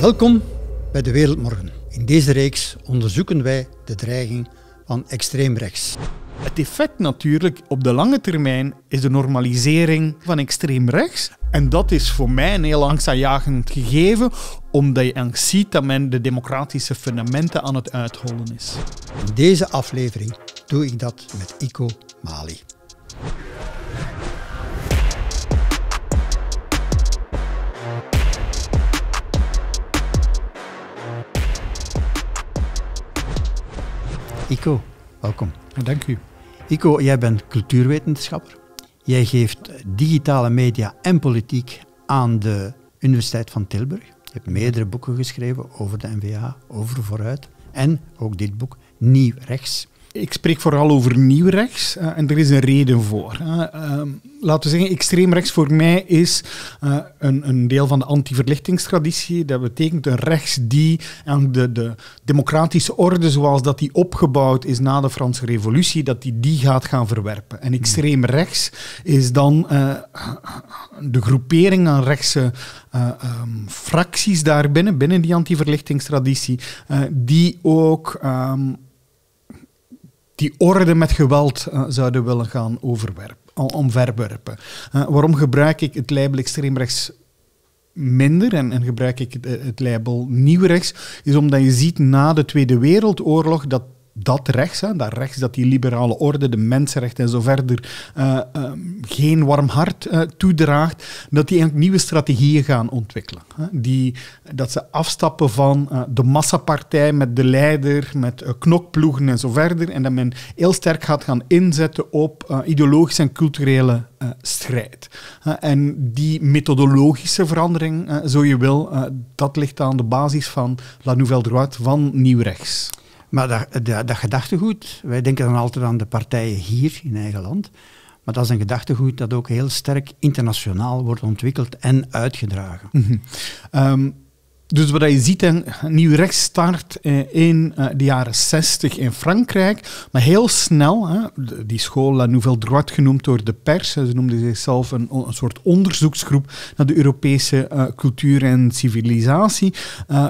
Welkom bij De Wereldmorgen. In deze reeks onderzoeken wij de dreiging van extreem rechts. Het effect natuurlijk op de lange termijn is de normalisering van extreem rechts. En dat is voor mij een heel angstaanjagend gegeven, omdat je angst ziet dat men de democratische fundamenten aan het uithollen is. In deze aflevering doe ik dat met Ico Mali. Ico, welkom. Dank u. Ico, jij bent cultuurwetenschapper. Jij geeft digitale media en politiek aan de Universiteit van Tilburg. Je hebt meerdere boeken geschreven over de NVA, over Vooruit en ook dit boek, Nieuw Rechts ik spreek vooral over nieuw rechts eh, en er is een reden voor. Uh, laten we zeggen, extreem rechts voor mij is eh, een, een, deel van de anti-verlichtingstraditie. Dat betekent een rechts die aan de, de, democratische orde zoals dat die opgebouwd is na de Franse revolutie, dat die die gaat gaan verwerpen. En extreem rechts is dan eh, de groepering aan rechtse ehm, fracties daarbinnen, binnen die anti-verlichtingstraditie, die ook... Ehm, die orde met geweld eh, zouden willen gaan omverwerpen. Eh, waarom gebruik ik het label extreemrechts minder en, en gebruik ik het, eh, het label Is omdat je ziet na de Tweede Wereldoorlog dat dat rechts, hè, dat rechts dat die liberale orde, de mensenrechten en zo verder, eh, ehm, geen warm hart eh, toedraagt, dat die eigenlijk nieuwe strategieën gaan ontwikkelen. Hè. Die, dat ze afstappen van uh, de massapartij met de leider, met knokploegen en zo verder, en dat men heel sterk gaat gaan inzetten op ideologische en culturele strijd. en die methodologische verandering, zo je wil, dat ligt aan de basis van La Nouvelle Droite, van Nieuw Rechts. Maar dat, dat, gedachtegoed, wij denken dan altijd aan de partijen hier in eigen land. Maar dat is een gedachtegoed dat ook heel sterk internationaal wordt ontwikkeld en uitgedragen. Mhm. Ehm, dus wat je ziet, een nieuw rechtsstart start eh, in eh, de jaren 60 in Frankrijk, maar heel snel, hè, die school La Nouvelle Droite genoemd door de pers, ze noemden zichzelf een, een, soort onderzoeksgroep naar de Europese eh, cultuur en civilisatie.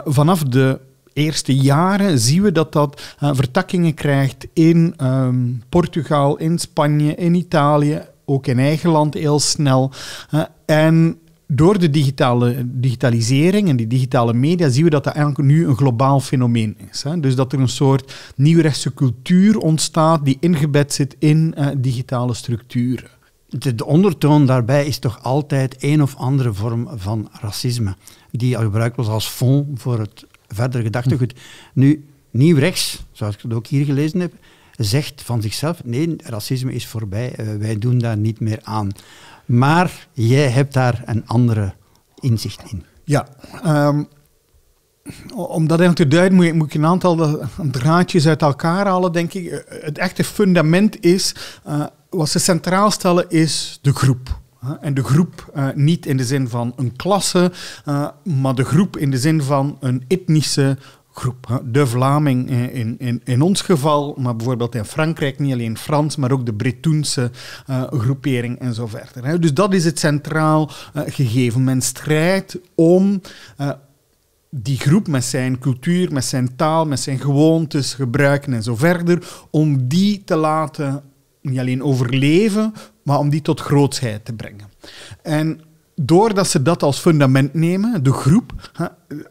vanaf de eerste jaren zien we dat dat eh, vertakkingen krijgt in ehm, Portugal, in Spanje, in Italië, ook in eigen land heel snel. Eh, en door de digitale, digitalisering en die digitale media zien we dat dat eigenlijk nu een globaal fenomeen is. Hè? Dus dat er een soort nieuwrechtse cultuur ontstaat die ingebed zit in eh, digitale structuren. De, de, ondertoon daarbij is toch altijd een of andere vorm van racisme, die gebruikt wordt als fond voor het verder gedachtegoed. Nu, nieuw rechts, zoals ik het ook hier gelezen heb, zegt van zichzelf, nee, racisme is voorbij, eh, wij doen daar niet meer aan. Maar jij hebt daar een andere inzicht in. Ja, ehm, om dat even te duiden moet ik een aantal eh, draadjes uit elkaar halen, denk ik. Eh, het echte fundament is, wat ze centraal stellen, is de groep. En de groep eh, niet in de zin van een klasse, eh, maar de groep in de zin van een etnische groep. De Vlaming eh, in, in, in ons geval, maar bijvoorbeeld in Frankrijk niet alleen Frans, maar ook de Bretoense groepering en zo verder. Dus dat is het centraal gegeven. Men strijdt om die groep met zijn cultuur, met zijn taal, met zijn gewoontes, gebruiken en zo verder, om die te laten niet alleen overleven, maar om die tot grootsheid te brengen. En doordat ze dat als fundament nemen, de groep,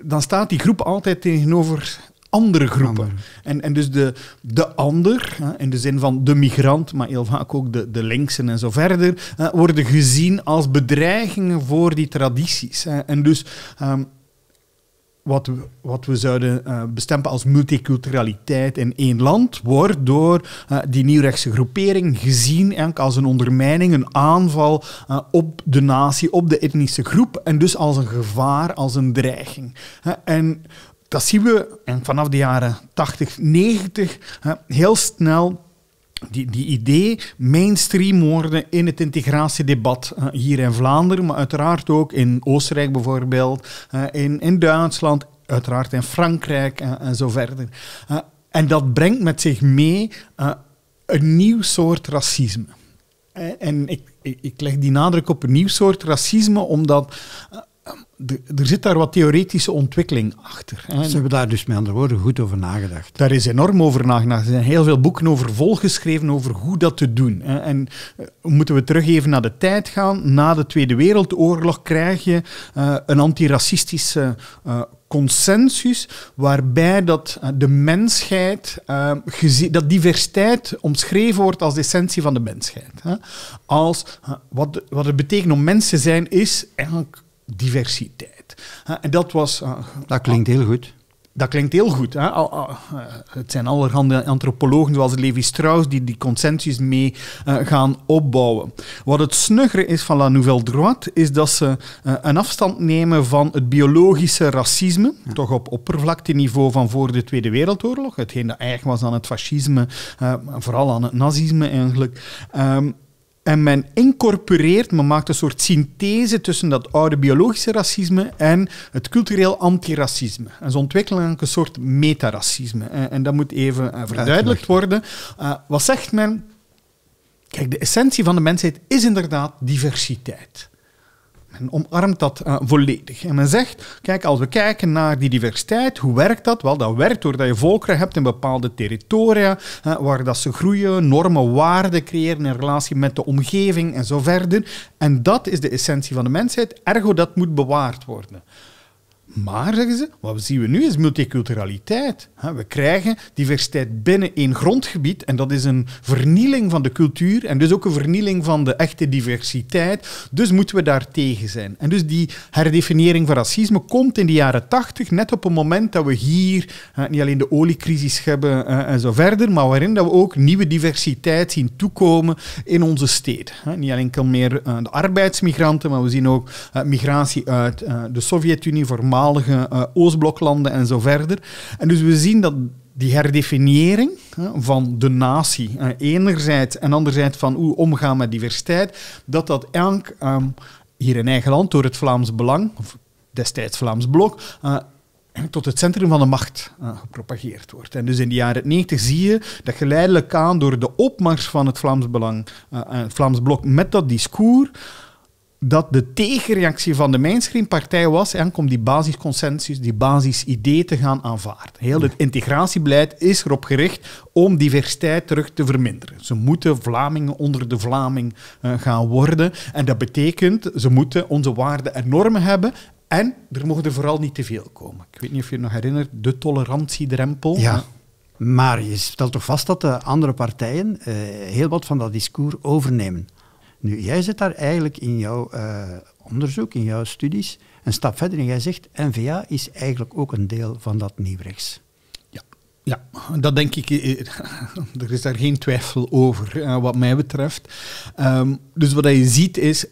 dan staat die groep altijd tegenover andere groepen. En, en dus de, de ander, in de zin van de migrant, maar heel vaak ook de, de linksen en zo verder, worden gezien als bedreigingen voor die tradities. En dus ehm, wat, we, wat we zouden uh, bestempen als multiculturaliteit in één land, wordt door uh, die nieuwrechtse groepering gezien als een ondermijning, een aanval eh, op de natie, op de etnische groep en dus als een gevaar, als een dreiging. en dat zien we en vanaf de jaren 80, 90 heel snel die, die idee mainstream worden in het integratiedebat eh, hier in Vlaanderen, maar uiteraard ook in Oostenrijk bijvoorbeeld, eh, in, in Duitsland, uiteraard in Frankrijk eh, en zo verder. en dat brengt met zich mee een nieuw soort racisme. En ik, ik, leg die nadruk op een nieuw soort racisme, omdat er zit daar wat theoretische ontwikkeling achter. Hè. Ze hebben daar dus met andere woorden goed over nagedacht. Daar is enorm over nagedacht. Er zijn heel veel boeken over volgeschreven over hoe dat te doen. Hè. En eh, moeten we terug even naar de tijd gaan. Na de Tweede Wereldoorlog krijg je eh, een antiracistische eh, consensus waarbij dat de mensheid, uh, dat diversiteit omschreven wordt als de essentie van de mensheid. Hè? Als wat, wat het betekent om mens te zijn, is eigenlijk diversiteit. en dat was... Eh, dat klinkt heel goed. Dat klinkt heel goed. Hè? Eh, het zijn allerhande antropologen zoals Levi Strauss die die consensus mee eh, gaan opbouwen. Wat het snuggere is van La Nouvelle Droite is dat ze een afstand nemen van het biologische racisme, toch op oppervlaktieniveau van voor de Tweede Wereldoorlog, hetgeen dat eigen was aan het fascisme, vooral aan het nazisme eigenlijk. Ehm, en men incorporeert, men maakt een soort synthese tussen dat oude biologische racisme en het cultureel antiracisme. En ze ontwikkelen een soort metaracisme. En, en dat moet even eh, verduidelijkt worden. Eh, wat zegt men? Kijk, de essentie van de mensheid is inderdaad diversiteit. En omarmt dat eh, volledig. En men zegt, kijk, als we kijken naar die diversiteit, hoe werkt dat? Wel, dat werkt doordat je volkeren hebt in bepaalde territoria, eh, waar dat ze groeien, normen, waarden creëren in relatie met de omgeving en zo verder. En dat is de essentie van de mensheid, ergo dat moet bewaard worden. Maar, zeggen ze, wat zien we nu is multiculturaliteit. We krijgen diversiteit binnen één grondgebied en dat is een vernieling van de cultuur en dus ook een vernieling van de echte diversiteit. Dus moeten we daar tegen zijn. En dus die herdefinering van racisme komt in de jaren tachtig, net op het moment dat we hier niet alleen de oliecrisis hebben en zo verder, maar waarin dat we ook nieuwe diversiteit zien toekomen in onze steden. Niet alleen meer eh, de arbeidsmigranten, maar we zien ook eh, migratie uit eh, de Sovjet-Unie, voormalig eh, Oostbloklanden en zo verder. En dus we zien dat die herdefiniëring van de natie, eh, enerzijds en anderzijds van hoe omgaan met diversiteit, dat dat elk ehm, hier in eigen land door het Vlaams Belang, of destijds Vlaams Blok, eh, tot het centrum van de macht gepropageerd wordt. En dus in de jaren 90 zie je dat geleidelijk aan door de opmars van het Vlaams Belang, het Vlaams Blok met dat discours, dat de tegenreactie van de mainstream-partij was eigenlijk om die basisconsensus, die basisidee te gaan aanvaarden. Heel het integratiebeleid is erop gericht om diversiteit terug te verminderen. Ze moeten Vlamingen onder de Vlaming eh, gaan worden. En dat betekent, ze moeten onze waarden en normen hebben en er mogen er vooral niet te veel komen. Ik weet niet of je je nog herinnert, de tolerantiedrempel. Ja. Maar je stelt toch vast dat de andere partijen eh, heel wat van dat discours overnemen. Nu, jij zit daar eigenlijk in jouw eh, onderzoek, in jouw studies, een stap verder en jij zegt, NVA is eigenlijk ook een deel van dat nieuwrechts. Ja, ja dat denk ik, eh, er is daar geen twijfel over, eh, wat mij betreft. Ehm, dus wat je ziet is,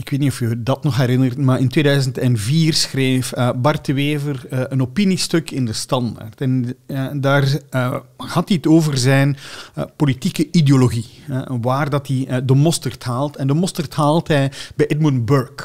ik weet niet of je dat nog herinnert, maar in 2004 schreef eh, Bart de Wever eh, een opiniestuk in de Standaard. En eh, daar had hij het over zijn politieke ideologie, waar dat hij de mosterd haalt. En de mosterd haalt hij bij Edmund Burke.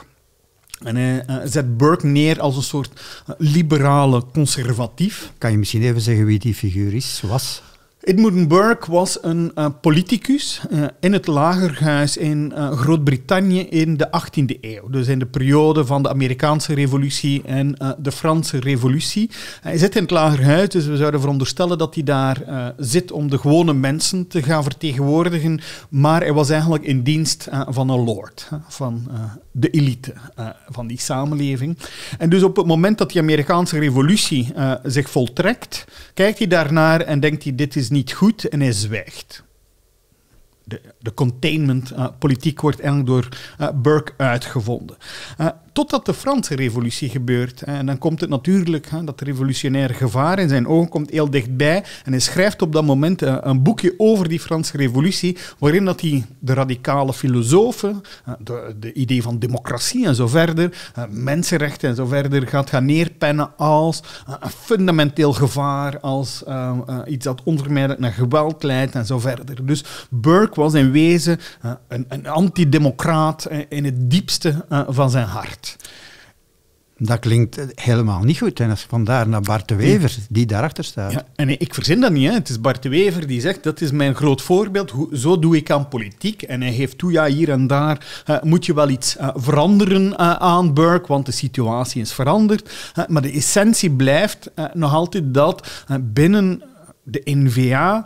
En hij zet Burke neer als een soort liberale conservatief. Kan je misschien even zeggen wie die figuur is, was? Edmund Burke was een eh, politicus eh, in het lagerhuis in eh, Groot-Brittannië in de 18e eeuw. Dus in de periode van de Amerikaanse revolutie en de Franse revolutie. Hij zit in het lagerhuis, dus we zouden veronderstellen dat hij daar zit om de gewone mensen te gaan vertegenwoordigen. Maar hij was eigenlijk in dienst van een lord, van de elite van die samenleving. En dus op het moment dat die Amerikaanse revolutie zich voltrekt, kijkt hij daarnaar en denkt hij dit is niet goed en hij zwijgt. De, de containment-politiek eh, wordt eigenlijk door eh, Burke uitgevonden. Eh, totdat de Franse revolutie gebeurt. En dan komt het natuurlijk, hè, dat revolutionaire gevaar in zijn ogen komt heel dichtbij. En hij schrijft op dat moment eh, een boekje over die Franse revolutie, waarin dat hij de radicale filosofen, eh, de, de idee van democratie en zo verder, eh, mensenrechten en zo verder, gaat gaan neerpennen als een fundamenteel gevaar, als iets dat onvermijdelijk naar geweld leidt en zo verder. Dus Burke was in wezen een, een antidemocraat in het diepste van zijn hart. Dat klinkt helemaal niet goed. En vandaar naar Bart de Wever, die daarachter staat. en ik verzin dat niet. Hè. Het is Bart de Wever die zegt, dat is mijn groot voorbeeld. Zo doe ik aan politiek. En hij heeft toe, hier en daar eh, moet je wel iets eh, veranderen uh, aan Burke, want de situatie is veranderd. maar de essentie blijft nog altijd dat binnen de NVA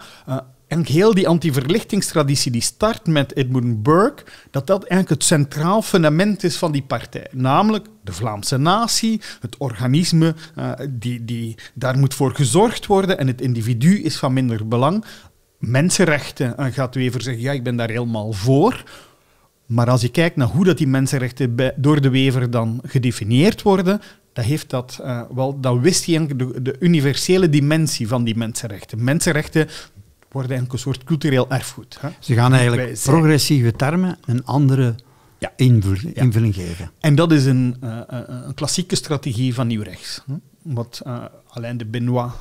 en heel die anti-verlichtingstraditie die start met Edmund Burke, dat dat eigenlijk het centraal fundament is van die partij. Namelijk de Vlaamse natie, het organisme eh, die, die daar moet voor gezorgd worden en het individu is van minder belang. Mensenrechten, en eh, gaat Wever zeggen, ja, ik ben daar helemaal voor. Maar als je kijkt naar hoe dat die mensenrechten door de Wever dan gedefinieerd worden, dat heeft dat, eh, wel, dan wist hij de, de universele dimensie van die mensenrechten. Mensenrechten worden eigenlijk een soort cultureel erfgoed. Hè? Ze gaan eigenlijk progressieve termen een andere ja. invulling, geven. En dat is een, eh, eh, een klassieke strategie van rechts. Hm? Wat uh, eh, de Benoit,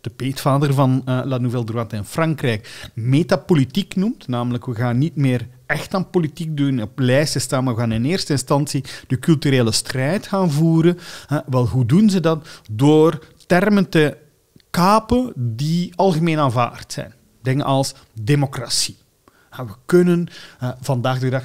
de peetvader van La Nouvelle Droite in Frankrijk, metapolitiek noemt. Namelijk, we gaan niet meer echt aan politiek doen, op lijsten staan, maar we gaan in eerste instantie de culturele strijd gaan voeren. wel, hoe doen ze dat? Door termen te kapen die algemeen aanvaard zijn. Dingen als democratie. We kunnen eh, vandaag de dag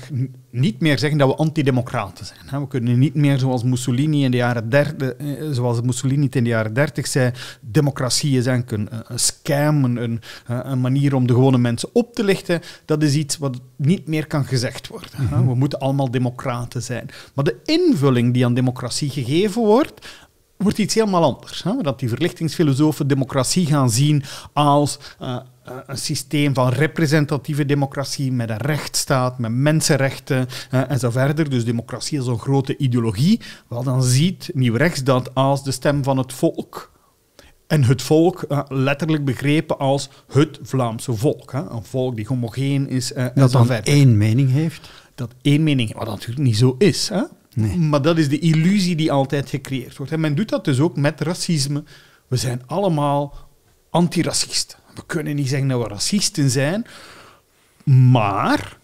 niet meer zeggen dat we antidemocraten zijn. We kunnen niet meer zoals Mussolini in de jaren 30, eh, zoals Mussolini in de jaren 30 zei, democratie is eh, een, scam, een, een, manier om de gewone mensen op te lichten. Dat is iets wat niet meer kan gezegd worden. Mhm. We moeten allemaal democraten zijn. Maar de invulling die aan democratie gegeven wordt, wordt iets helemaal anders. Hè? Dat die verlichtingsfilosofen democratie gaan zien als eh, eh, een systeem van representatieve democratie met een rechtsstaat, met mensenrechten eh, en zo verder. Dus democratie is een grote ideologie. Wel, dan ziet Nieuw Rechts dat als de stem van het volk. En het volk letterlijk begrepen als het Vlaamse volk. Hè? Een volk die homogeen is. en dat verder verder. één mening heeft? Dat één mening, wat natuurlijk niet zo is. Hè? Maar dat is de illusie die altijd gecreëerd wordt. En men doet dat dus ook met racisme. We zijn allemaal antiracisten. We kunnen niet zeggen dat we racisten zijn, maar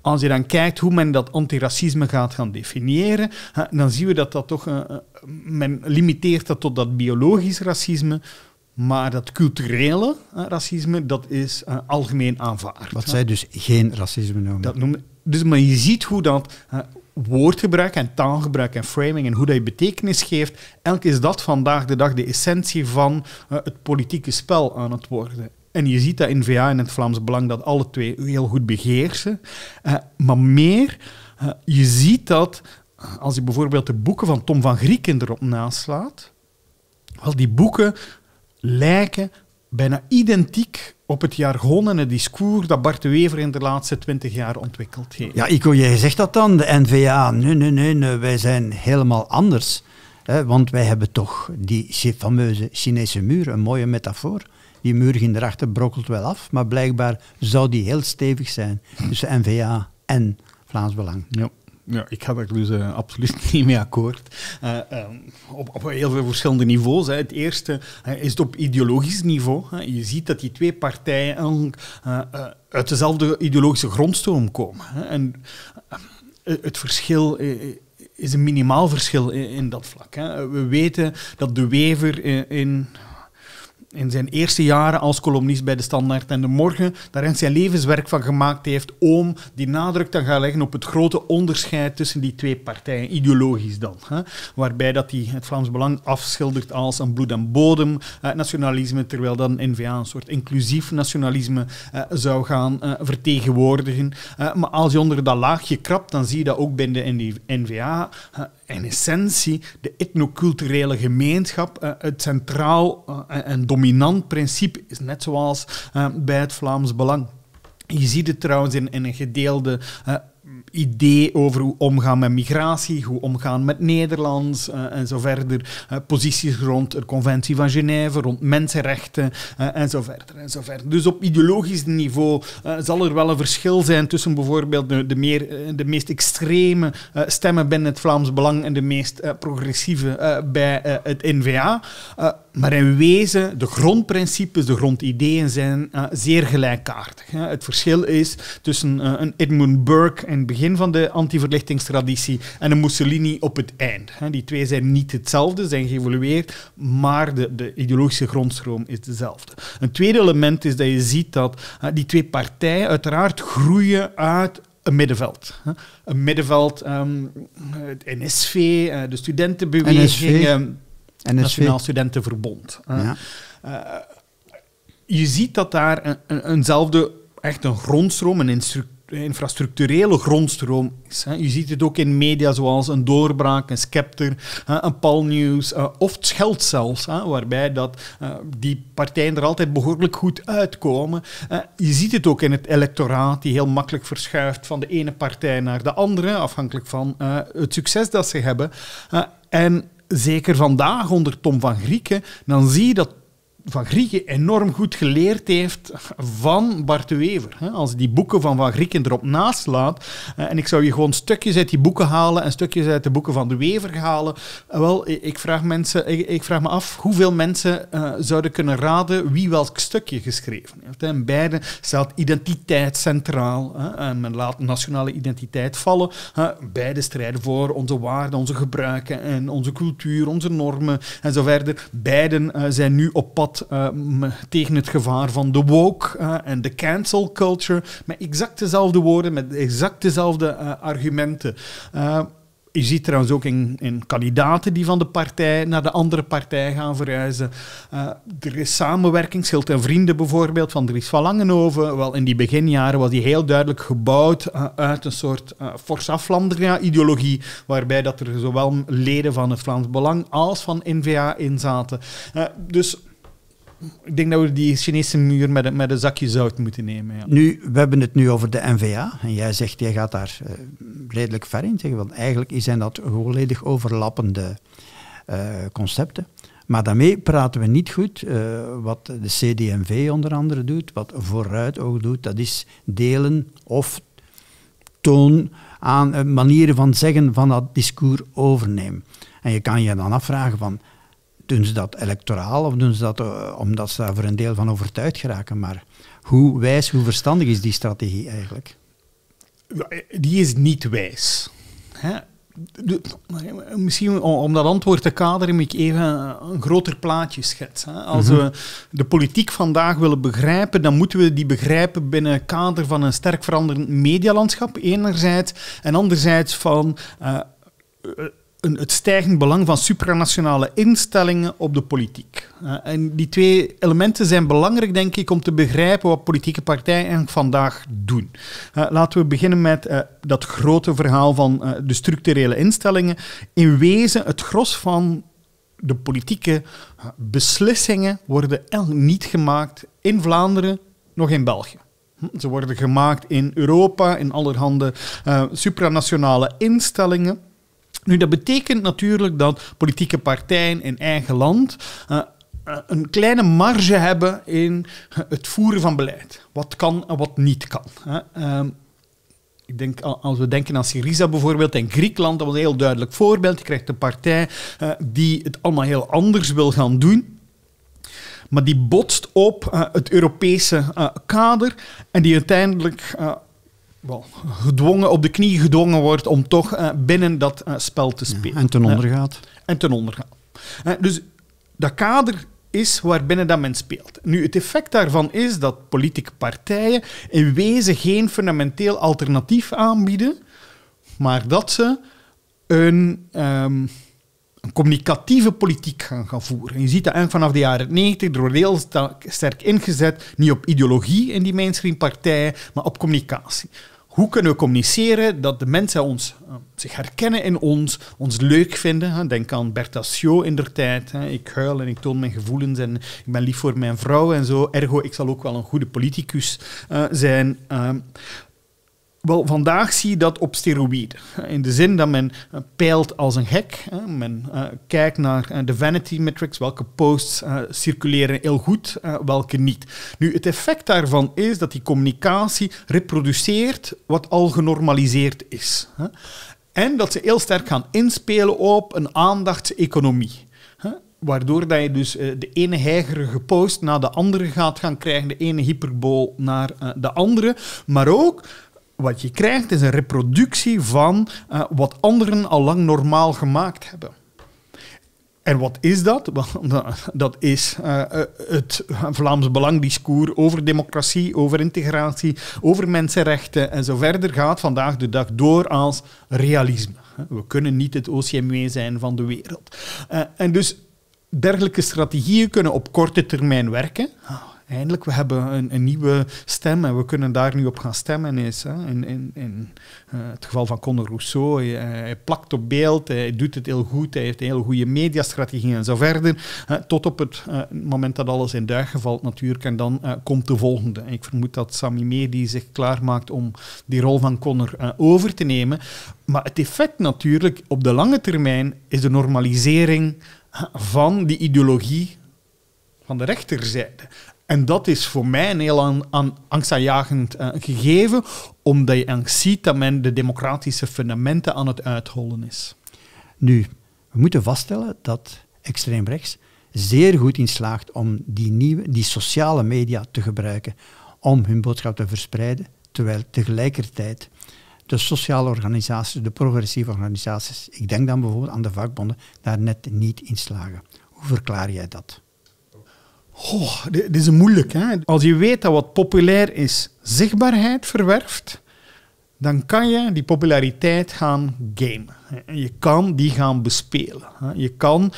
als je dan kijkt hoe men dat antiracisme gaat gaan definiëren, dan zien we dat dat toch... Eh, eh, men limiteert dat tot dat biologisch racisme, maar dat culturele racisme, dat is eh, algemeen aanvaard. Wat zij dus geen racisme noemen. Dat noemen dus, maar je ziet hoe dat eh, woordgebruik en taalgebruik en framing en hoe dat je betekenis geeft, elk is dat vandaag de dag de essentie van eh, het politieke spel aan het worden. En je ziet dat in VA en het Vlaams Belang dat alle twee heel goed begeersen. Eh, maar meer, je ziet dat als je bijvoorbeeld de boeken van Tom van Grieken erop naslaat, wel, die boeken lijken bijna identiek op het jaar en discours dat Bart de Wever in de laatste twintig jaar ontwikkeld heeft. Ja, Ico, jij zegt dat dan, de NVA. Nee, nee, nee, nee wij zijn helemaal anders. Hè, want wij hebben toch die fameuze Chinese muur, een mooie metafoor. Die muur ging erachter, brokkelt wel af, maar blijkbaar zou die heel stevig zijn tussen NVA en Vlaams Belang. Ja ja, ik ga daar dus eh, absoluut niet mee akkoord. Eh, ehm, op, heel veel verschillende niveaus. Hè. Het eerste is het op ideologisch niveau. Hè. Je ziet dat die twee partijen eh, uit dezelfde ideologische grondstroom komen. Hè. En het verschil is een minimaal verschil in, dat vlak. Hè. We weten dat de wever in in zijn eerste jaren als columnist bij de Standaard en de Morgen daarin zijn levenswerk van gemaakt heeft om die nadruk te gaan leggen op het grote onderscheid tussen die twee partijen, ideologisch dan. Hè? Waarbij dat hij het Vlaams Belang afschildert als een bloed- en bodem eh, nationalisme, terwijl dan N-VA een soort inclusief nationalisme eh, zou gaan eh, vertegenwoordigen. Eh, maar als je onder dat laagje krabt, dan zie je dat ook binnen de N-VA eh, in essentie de etnoculturele gemeenschap eh, het centraal eh, eh, en dominant principe is, net zoals bij het Vlaams Belang. Je ziet het trouwens in, een gedeelde uh, idee over hoe omgaan met migratie, hoe omgaan met Nederlands eh, en zo verder. Eh, posities rond de Conventie van Genève, rond mensenrechten eh, en zo verder. En zo verder. Dus op ideologisch niveau zal er wel een verschil zijn tussen bijvoorbeeld de, de, meer, de meest extreme stemmen binnen het Vlaams Belang en de meest progressieve bij het NVA. maar in wezen, de grondprincipes, de grondideeën zijn zeer gelijkaardig. Het verschil is tussen een Edmund Burke en begin begin van de antiverlichtingstraditie en een Mussolini op het eind. Die twee zijn niet hetzelfde, zijn geëvolueerd, maar de, de ideologische grondstroom is dezelfde. Een tweede element is dat je ziet dat die twee partijen uiteraard groeien uit een middenveld. Een middenveld, ehm, het NSV, eh, de studentenbeweging, ehm, Nationaal Studentenverbond. Ja. Eh, je ziet dat daar een, eenzelfde, echt een grondstroom, een instructie eh, infrastructurele grondstroom is. Hè. Je ziet het ook in media zoals een doorbraak, een scepter, hè, een palnieuws uh, of het scheld zelfs, waarbij dat, eh, die partijen er altijd behoorlijk goed uitkomen. je ziet het ook in het electoraat, die heel makkelijk verschuift van de ene partij naar de andere, afhankelijk van het succes dat ze hebben. en zeker vandaag onder Tom van Grieken, dan zie je dat van Grieken enorm goed geleerd heeft van Bart de Wever. Als die boeken van Van Grieken erop naast laat, en ik zou je gewoon stukjes uit die boeken halen en stukjes uit de boeken van de Wever halen, eh, wel, ik vraag, mensen, ik, vraag me af hoeveel mensen eh, zouden kunnen raden wie welk stukje geschreven heeft. En beide staat identiteit centraal. Hè? En men laat nationale identiteit vallen. Hè? Beide strijden voor onze waarden, onze gebruiken en onze cultuur, onze normen en zo verder. Beiden eh, zijn nu op pad eh, tegen het gevaar van de woke eh, en de cancel culture. Met exact dezelfde woorden, met exact dezelfde eh, argumenten. je ziet trouwens ook in, in, kandidaten die van de partij naar de andere partij gaan verhuizen. er is samenwerking, Schild en Vrienden bijvoorbeeld, van Dries van Langenhoven. Wel, in die beginjaren was die heel duidelijk gebouwd uit een soort uh, Forza Flandria-ideologie, waarbij dat er zowel leden van het Vlaams Belang als van NVA in zaten. dus ik denk dat we die Chinese muur met, een, met een zakje zout moeten nemen. Nu, we hebben het nu over de NVA. En jij zegt, jij gaat daar eh, redelijk ver in tegen. Want eigenlijk zijn dat volledig overlappende eh, concepten. Maar daarmee praten we niet goed eh, wat de CDMV onder andere doet, wat vooruit ook doet. Dat is delen of toon aan manieren van zeggen van dat discours overnemen. En je kan je dan afvragen van, doen ze dat electoraal of doen ze dat eh, omdat ze daar voor een deel van overtuigd geraken? Maar hoe wijs, hoe verstandig is die strategie eigenlijk? Die is niet wijs. Hè? misschien om, dat antwoord te kaderen, moet ik even een groter plaatje schetsen. Als mhm. we de politiek vandaag willen begrijpen, dan moeten we die begrijpen binnen het kader van een sterk veranderend medialandschap, enerzijds, en anderzijds van. Eh, eh, het stijgend belang van supranationale instellingen op de politiek. Eh, en die twee elementen zijn belangrijk, denk ik, om te begrijpen wat politieke partijen vandaag doen. Eh, laten we beginnen met eh, dat grote verhaal van de structurele instellingen. In wezen, het gros van de politieke beslissingen worden niet gemaakt in Vlaanderen, nog in België. Hm, ze worden gemaakt in Europa, in allerhande supranationale instellingen. Nu, dat betekent natuurlijk dat politieke partijen in eigen land eh, eh, een kleine marge hebben in eh, het voeren van beleid. Wat kan en wat niet kan. Ehm, ik denk, als we denken aan Syriza bijvoorbeeld en Griekenland, dat was een heel duidelijk voorbeeld. Je krijgt een partij die het allemaal heel anders wil gaan doen. Maar die botst op het Europese kader en die uiteindelijk wel, gedwongen, op de knie gedwongen wordt om toch eh, binnen dat eh, spel te spelen. en ten eh, onder gaat. en ten onder dus dat kader is waarbinnen dat men speelt. Nu, het effect daarvan is dat politieke partijen in wezen geen fundamenteel alternatief aanbieden, maar dat ze een... Ehm, communicatieve politiek gaan, gaan voeren. je ziet dat eigenlijk vanaf de jaren 90 door heel sterk ingezet, niet op ideologie in die partijen, maar op communicatie. Hoe kunnen we communiceren dat de mensen ons, eh, zich herkennen in ons, ons leuk vinden? Denk aan Bertha Sio in der tijd. Hè? Ik huil en ik toon mijn gevoelens en ik ben lief voor mijn vrouw en zo. Ergo, ik zal ook wel een goede politicus eh, zijn. Ehm, wel, vandaag zie je dat op steroïden. In de zin dat men eh, peilt als een gek. Men eh, kijkt naar eh, de vanity metrics, welke posts circuleren heel goed, welke niet. Nu, het effect daarvan is dat die communicatie reproduceert wat al genormaliseerd is. En dat ze heel sterk gaan inspelen op een aandachtseconomie waardoor dat je dus de ene heigerige post naar de andere gaat gaan krijgen, de ene hyperbool naar de andere. Maar ook wat je krijgt is een reproductie van eh, wat anderen al lang normaal gemaakt hebben. En wat is dat? Dat is eh, eh, het Vlaams belangdiscours over democratie, over integratie, over mensenrechten en zo verder gaat vandaag de dag door als realisme. We kunnen niet het OCMW zijn van de wereld. en dus dergelijke strategieën kunnen op korte termijn werken eindelijk, we hebben een, een, nieuwe stem en we kunnen daar nu op gaan stemmen. Is, hè. In, in, in eh, het geval van Conor Rousseau, eh, hij, plakt op beeld, hij doet het heel goed, hij heeft een hele goede mediastrategie en zo verder. tot op het eh, moment dat alles in duigen valt natuurlijk en dan komt de volgende. ik vermoed dat Sami Medi zich klaarmaakt om die rol van Conor over te nemen. Maar het effect natuurlijk op de lange termijn is de normalisering van die ideologie van de rechterzijde. En dat is voor mij een heel an angstaanjagend eh, gegeven, omdat je ziet dat men de democratische fundamenten aan het uithollen is. Nu, we moeten vaststellen dat extreem rechts zeer goed in slaagt om die, nieuwe, die sociale media te gebruiken om hun boodschap te verspreiden, terwijl tegelijkertijd de sociale organisaties, de progressieve organisaties, ik denk dan bijvoorbeeld aan de vakbonden, daar net niet in slagen. Hoe verklaar jij dat? Oh, dit is moeilijk. Hè? Als je weet dat wat populair is zichtbaarheid verwerft, dan kan je die populariteit gaan gamen. Je kan die gaan bespelen. Je kan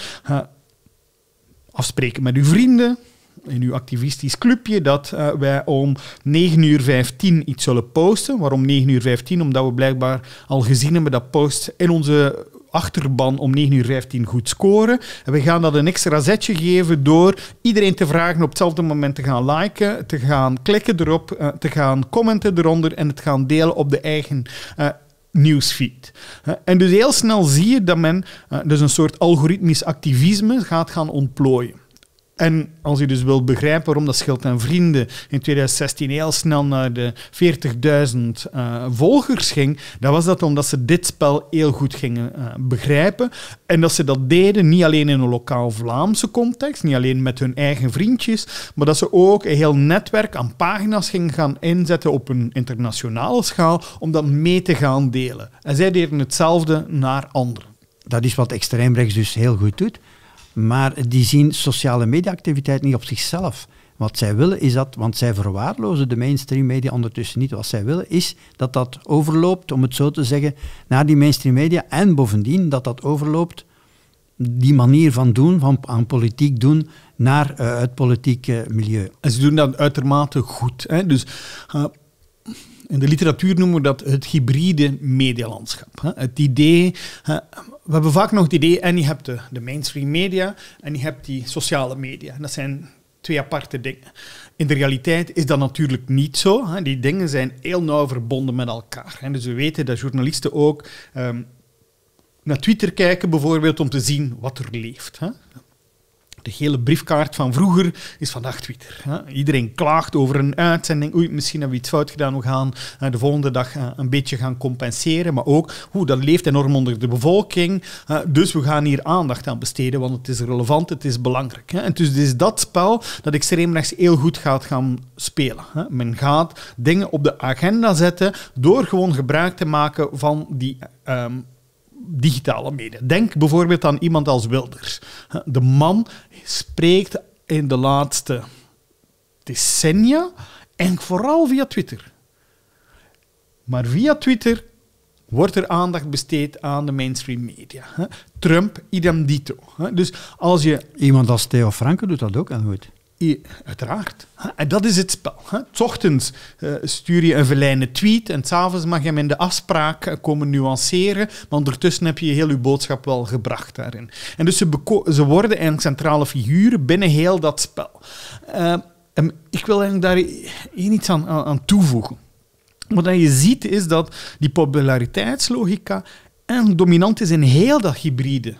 afspreken met uw vrienden, in uw activistisch clubje dat eh, wij om 9.15 uur iets zullen posten. Waarom 9 uur 15? Omdat we blijkbaar al gezien hebben dat post in onze achterban om 9.15 uur 15 goed scoren. En we gaan dat een extra zetje geven door iedereen te vragen op hetzelfde moment te gaan liken, te gaan klikken erop, eh, te gaan commenten eronder en het gaan delen op de eigen uh, nieuwsfeed. Eh, en dus heel snel zie je dat men dus een soort algoritmisch activisme gaat gaan ontplooien. En als je dus wilt begrijpen waarom dat Schild en Vrienden in 2016 heel snel naar de 40.000 eh, volgers ging, dan was dat omdat ze dit spel heel goed gingen eh, begrijpen. En dat ze dat deden niet alleen in een lokaal Vlaamse context, niet alleen met hun eigen vriendjes, maar dat ze ook een heel netwerk aan pagina's gingen gaan inzetten op een internationale schaal om dat mee te gaan delen. En zij deden hetzelfde naar anderen. Dat is wat extreemrechts dus heel goed doet. Maar die zien sociale mediaactiviteit niet op zichzelf. Wat zij willen is dat, want zij verwaarlozen de mainstream media ondertussen niet. Wat zij willen is dat dat overloopt, om het zo te zeggen, naar die mainstream media. En bovendien dat dat overloopt, die manier van doen, van aan politiek doen, naar eh, het politieke milieu. En ze doen dat uitermate goed. Hè? Dus eh, in de literatuur noemen we dat het hybride medialandschap. Het idee, we hebben vaak nog het idee, en je hebt de, de mainstream media en je hebt die sociale media. dat zijn twee aparte dingen. In de realiteit is dat natuurlijk niet zo. Die dingen zijn heel nauw verbonden met elkaar. Dus we weten dat journalisten ook ehm, naar Twitter kijken bijvoorbeeld om te zien wat er leeft. De gele briefkaart van vroeger is vandaag Twitter. Iedereen klaagt over een uitzending. Oei, misschien hebben we iets fout gedaan. We gaan eh, de volgende dag eh, een beetje gaan compenseren. Maar ook, hoe dat leeft enorm onder de bevolking. Eh, dus we gaan hier aandacht aan besteden, want het is relevant, het is belangrijk. Hè. En dus het is dat spel dat extreemrechts heel goed gaat gaan spelen. Hè. Men gaat dingen op de agenda zetten door gewoon gebruik te maken van die um, digitale media. Denk bijvoorbeeld aan iemand als Wilders. De man spreekt in de laatste decennia en vooral via Twitter. Maar via Twitter wordt er aandacht besteed aan de mainstream media. Trump idem dito. Dus als je... Iemand als Theo Franken doet dat ook en goed. Uiteraard. En dat is het spel. S ochtends eh, stuur je een verleinde tweet en s'avonds mag je hem in de afspraak eh, komen nuanceren, maar ondertussen heb je heel je boodschap wel gebracht daarin. En dus ze, ze worden eigenlijk centrale figuren binnen heel dat spel. Uh, ik wil eigenlijk daar iets aan, toevoegen. Wat je ziet is dat die populariteitslogica en dominant is in heel dat hybride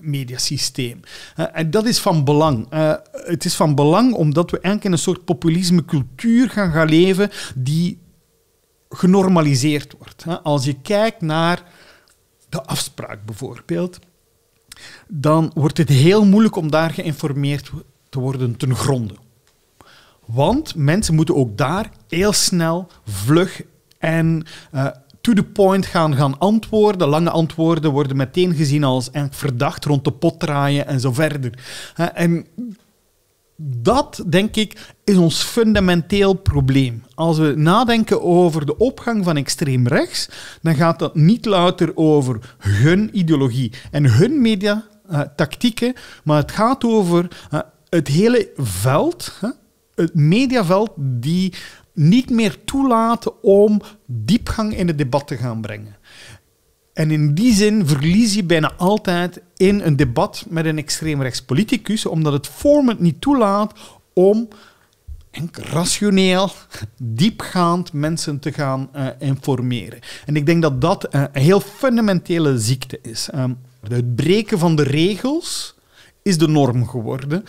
mediasysteem. Eh, en dat is van belang. Eh, het is van belang omdat we eigenlijk in een soort populisme cultuur gaan gaan leven die genormaliseerd wordt. Eh, als je kijkt naar de afspraak bijvoorbeeld, dan wordt het heel moeilijk om daar geïnformeerd te worden ten gronde. Want mensen moeten ook daar heel snel, vlug en uh, to the point gaan, gaan antwoorden. Lange antwoorden worden meteen gezien als en verdacht rond de pot draaien en zo verder. En dat, denk ik, is ons fundamenteel probleem. Als we nadenken over de opgang van extreem rechts, dan gaat dat niet louter over hun ideologie en hun media. Eh, tactieken, maar het gaat over eh, het hele veld, het mediaveld die niet meer toelaten om diepgang in het debat te gaan brengen. En in die zin verlies je bijna altijd in een debat met een extreemrechtspoliticus, omdat het format niet toelaat om rationeel, diepgaand mensen te gaan eh, informeren. En ik denk dat dat eh, een heel fundamentele ziekte is. Ehm, het breken van de regels is de norm geworden.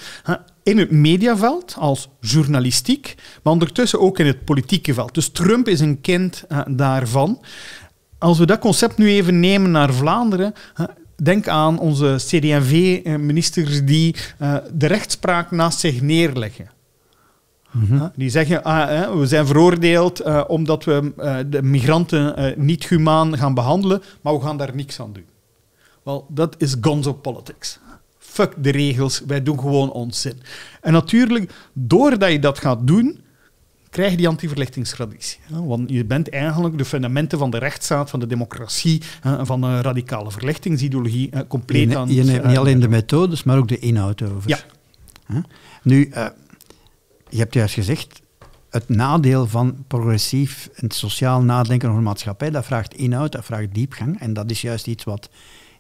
In het mediaveld als journalistiek, maar ondertussen ook in het politieke veld. Dus Trump is een kind daarvan. Als we dat concept nu even nemen naar Vlaanderen, Denk aan onze CD&V-ministers die eh, de rechtspraak naast zich neerleggen. Mhm. Die zeggen, ah, we zijn veroordeeld eh, omdat we eh, de migranten niet humaan gaan behandelen, maar we gaan daar niks aan doen. Wel, dat is gonzo politics fuck de regels, wij doen gewoon onzin. En natuurlijk, doordat je dat gaat doen, krijg je die anti-verlichtingstraditie. Want je bent eigenlijk de fundamenten van de rechtsstaat, van de democratie, van de radicale verlichtingsideologie compleet aan... Je neemt niet eh, alleen de methodes, maar ook de inhoud over. Ja. Nu, eh, je hebt juist gezegd, het nadeel van progressief en sociaal nadenken over maatschappij, dat vraagt inhoud, dat vraagt diepgang. En dat is juist iets wat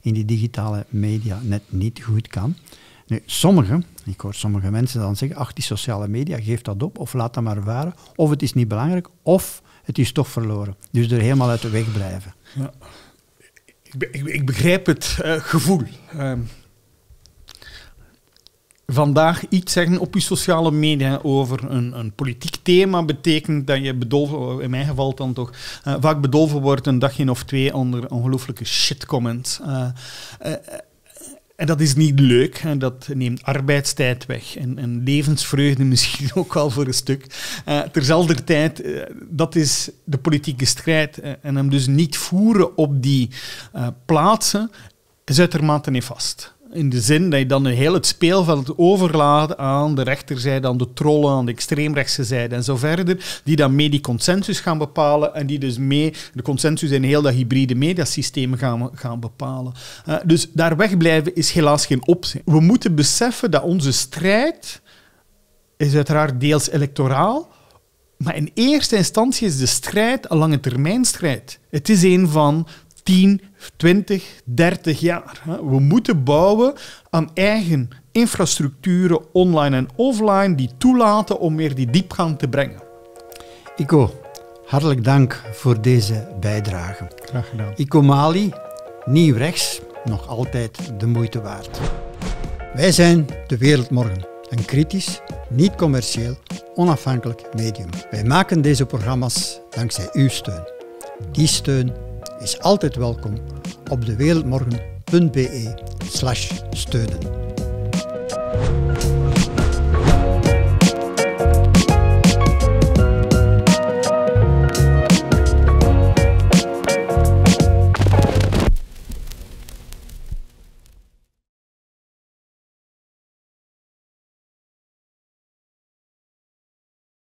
in die digitale media net niet goed kan. Nu, sommigen, ik hoor sommige mensen dan zeggen, ach, die sociale media, geef dat op of laat dat maar varen, of het is niet belangrijk, of het is toch verloren. Dus er helemaal uit de weg blijven. Ja. Ik, ik, begrijp het eh, gevoel. Ehm, vandaag iets zeggen op je sociale media over een, een politiek thema, betekent dat je bedolven, in mijn geval dan toch, eh, vaak bedolven wordt een dagje of twee onder ongelooflijke shitcomments. Uh, en dat is niet leuk. Dat neemt arbeidstijd weg en, levensvreugde misschien ook wel voor een stuk. Uh, terzelfde tijd, dat is de politieke strijd. en hem dus niet voeren op die plaatsen, zet er nefast. in vast. In de zin dat je dan heel het speelveld overlaat aan de rechterzijde, aan de trollen, aan de extreemrechtse zijde en zo verder, die dan mee die consensus gaan bepalen en die dus mee de consensus in heel dat hybride mediasysteem gaan, gaan bepalen. Eh, dus daar wegblijven is helaas geen optie. We moeten beseffen dat onze strijd is uiteraard deels electoraal, maar in eerste instantie is de strijd een lange termijn strijd. Het is een van 10, 20, 30 jaar. We moeten bouwen aan eigen infrastructuren, online en offline, die toelaten om meer die diepgang te brengen. Ico, hartelijk dank voor deze bijdrage. Graag gedaan. Ico Mali, nieuw rechts, nog altijd de moeite waard. Wij zijn De Wereld Morgen, een kritisch, niet-commercieel, onafhankelijk medium. Wij maken deze programma's dankzij uw steun. Die steun is altijd welkom op dewereldmorgen.be steunen.